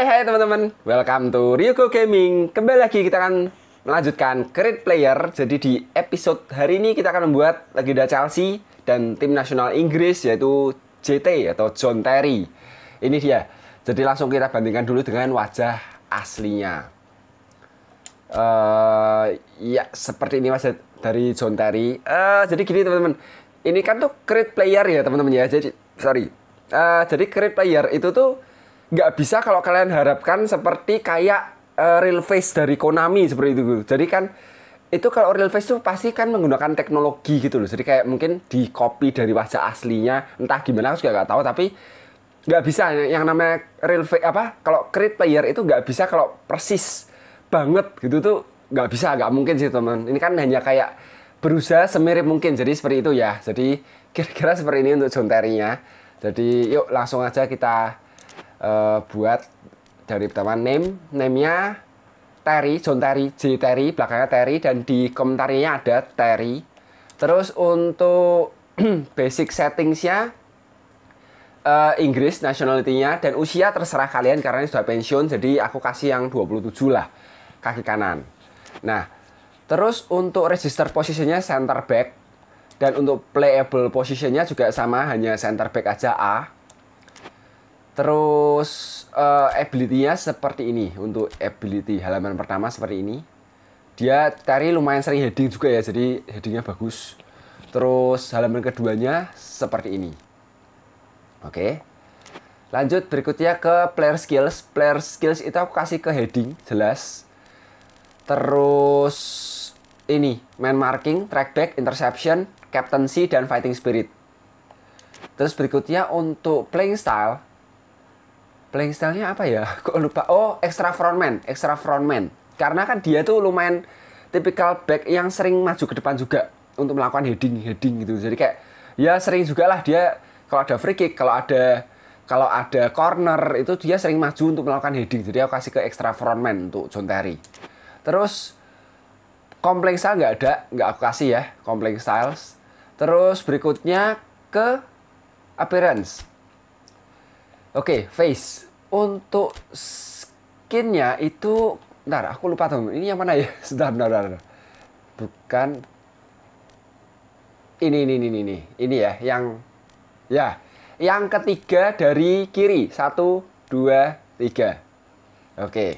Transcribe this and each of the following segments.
Hai hai teman-teman, welcome to Ryuko Gaming. Kembali lagi kita akan melanjutkan Create Player. Jadi di episode hari ini kita akan membuat lagi legenda Chelsea dan tim nasional Inggris yaitu JT atau John Terry. Ini dia. Jadi langsung kita bandingkan dulu dengan wajah aslinya. Uh, ya seperti ini wajah dari John Terry. Uh, jadi gini teman-teman, ini kan tuh Create Player ya teman-teman ya. Jadi sorry. Uh, jadi Create Player itu tuh nggak bisa kalau kalian harapkan seperti kayak uh, real face dari Konami seperti itu. Jadi kan itu kalau real face itu pasti kan menggunakan teknologi gitu loh jadi kayak mungkin di copy dari wajah aslinya entah gimana aku juga nggak tahu tapi nggak bisa yang namanya real face apa kalau create player itu nggak bisa kalau persis banget gitu tuh nggak bisa nggak mungkin sih teman ini kan hanya kayak berusaha semirip mungkin jadi seperti itu ya jadi kira-kira seperti ini untuk John Terry-nya jadi yuk langsung aja kita uh, buat dari pertama name name Terry John Terry J Terry belakangnya Terry dan di komentarnya ada Terry terus untuk basic settingsnya uh, Inggris nationality-nya dan usia terserah kalian karena ini sudah pensiun jadi aku kasih yang 27 lah kaki kanan nah terus untuk register posisinya center back dan untuk playable posisinya juga sama hanya center back aja A Terus uh, ability-nya seperti ini untuk ability halaman pertama seperti ini. Dia cari lumayan sering heading juga ya, jadi headingnya bagus. Terus halaman keduanya seperti ini. Oke. Lanjut berikutnya ke player skills. Player skills itu aku kasih ke heading jelas. Terus ini man marking, trackback, interception, captaincy dan fighting spirit. Terus berikutnya untuk playing style playing nya apa ya kok lupa oh extra frontman extra frontman karena kan dia tuh lumayan tipikal back yang sering maju ke depan juga untuk melakukan heading heading gitu jadi kayak ya sering juga lah dia kalau ada free kick kalau ada kalau ada corner itu dia sering maju untuk melakukan heading jadi aku kasih ke extra frontman untuk John Terry terus complex style nggak ada nggak aku kasih ya complex styles terus berikutnya ke appearance Oke, okay, face. Untuk skinnya itu, ntar aku lupa tuh. Ini yang mana ya? Sudah, bentar, Bukan. Ini, ini, ini, ini, ini ya, yang, ya, yang ketiga dari kiri. Satu, dua, tiga. Oke. Okay.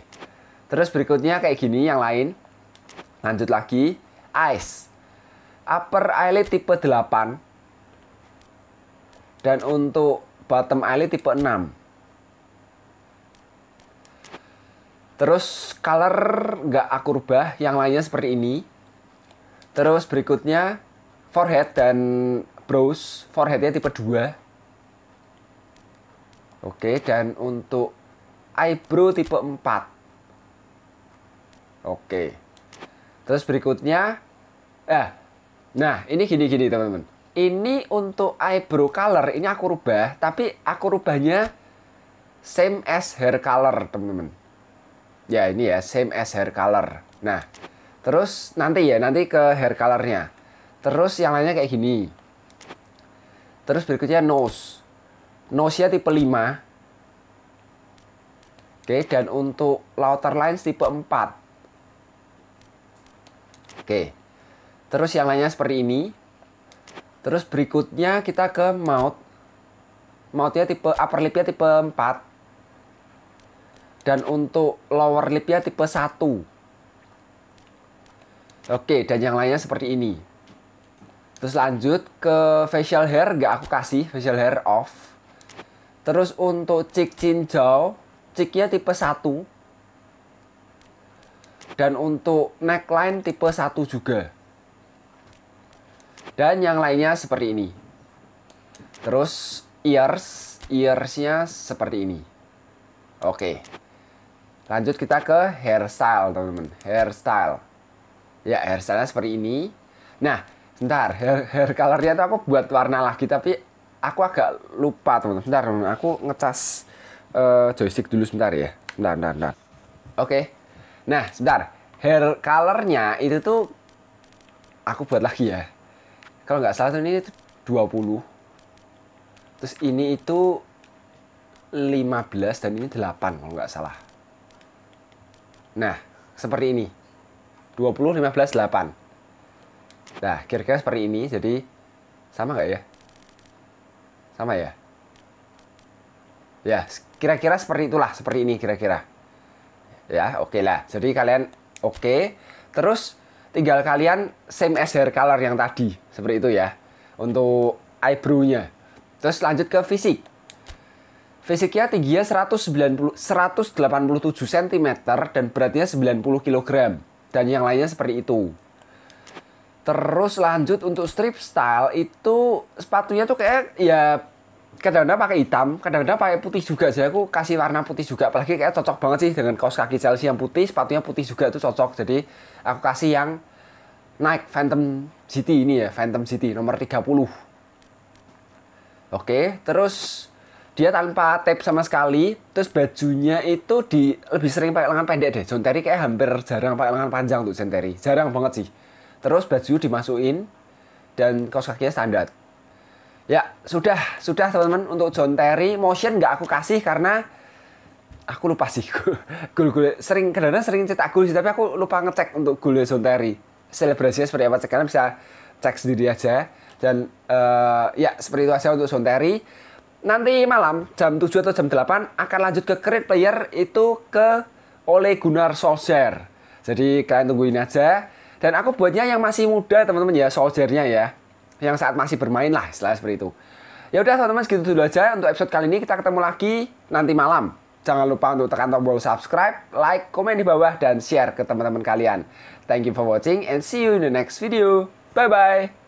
Terus berikutnya kayak gini yang lain. Lanjut lagi. Eyes. Upper eyelid tipe 8. Dan untuk bottom eyelid tipe 6. Terus color nggak aku rubah, yang lainnya seperti ini. Terus berikutnya forehead dan brows, foreheadnya tipe 2. Oke, dan untuk eyebrow tipe 4. Oke. Terus berikutnya eh nah ini gini-gini teman-teman ini untuk eyebrow color ini aku rubah tapi aku rubahnya same as hair color teman-teman ya ini ya same as hair color nah terus nanti ya nanti ke hair colornya terus yang lainnya kayak gini terus berikutnya nose nose nya tipe 5 Oke, dan untuk louter lines tipe 4. Oke. Terus yang lainnya seperti ini. Terus berikutnya kita ke mouth. Mouthnya tipe upper lipnya tipe 4. Dan untuk lower lipnya tipe 1. Oke, dan yang lainnya seperti ini. Terus lanjut ke facial hair, nggak aku kasih facial hair off. Terus untuk cheek chin jaw, cheeknya tipe 1. Dan untuk neckline tipe 1 juga dan yang lainnya seperti ini terus ears earsnya seperti ini oke lanjut kita ke hairstyle teman-teman hairstyle ya hairstyle seperti ini nah sebentar hair, hair colornya tuh aku buat warna lagi tapi aku agak lupa teman-teman sebentar teman -teman. aku ngecas uh, joystick dulu sebentar ya sebentar sebentar, sebentar. oke nah sebentar hair colornya itu tuh aku buat lagi ya kalau nggak salah tuh ini 20 terus ini itu 15 dan ini 8 kalau nggak salah nah seperti ini 20 15 8 nah kira-kira seperti ini jadi sama nggak ya sama ya ya kira-kira seperti itulah seperti ini kira-kira ya oke okay lah jadi kalian oke okay. terus tinggal kalian same as hair color yang tadi seperti itu ya untuk eyebrownya terus lanjut ke fisik fisiknya tingginya 190 187 cm dan beratnya 90 kg dan yang lainnya seperti itu terus lanjut untuk strip style itu sepatunya tuh kayak ya kadang-kadang pakai hitam, kadang-kadang pakai putih juga. sih. aku kasih warna putih juga. Apalagi kayak cocok banget sih dengan kaos kaki Chelsea yang putih, sepatunya putih juga itu cocok. Jadi aku kasih yang Nike Phantom City ini ya, Phantom City nomor 30. Oke, terus dia tanpa tape sama sekali, terus bajunya itu di lebih sering pakai lengan pendek deh. John Terry kayak hampir jarang pakai lengan panjang tuh, John Jarang banget sih. Terus baju dimasukin dan kaos kakinya standar Ya, sudah, sudah teman-teman untuk John Terry motion nggak aku kasih karena aku lupa sih gol gol sering kadang kadang sering cetak gol sih tapi aku lupa ngecek untuk gol John Terry. Selebrasinya seperti apa sekarang bisa cek sendiri aja dan uh, ya seperti itu aja untuk John Terry. Nanti malam jam 7 atau jam 8 akan lanjut ke Create Player itu ke oleh Gunnar Solskjaer. Jadi kalian tungguin aja. Dan aku buatnya yang masih muda teman-teman ya, Solskjaer-nya ya yang saat masih bermain lah setelah seperti itu. Ya udah teman-teman segitu dulu aja untuk episode kali ini kita ketemu lagi nanti malam. Jangan lupa untuk tekan tombol subscribe, like, komen di bawah dan share ke teman-teman kalian. Thank you for watching and see you in the next video. Bye bye.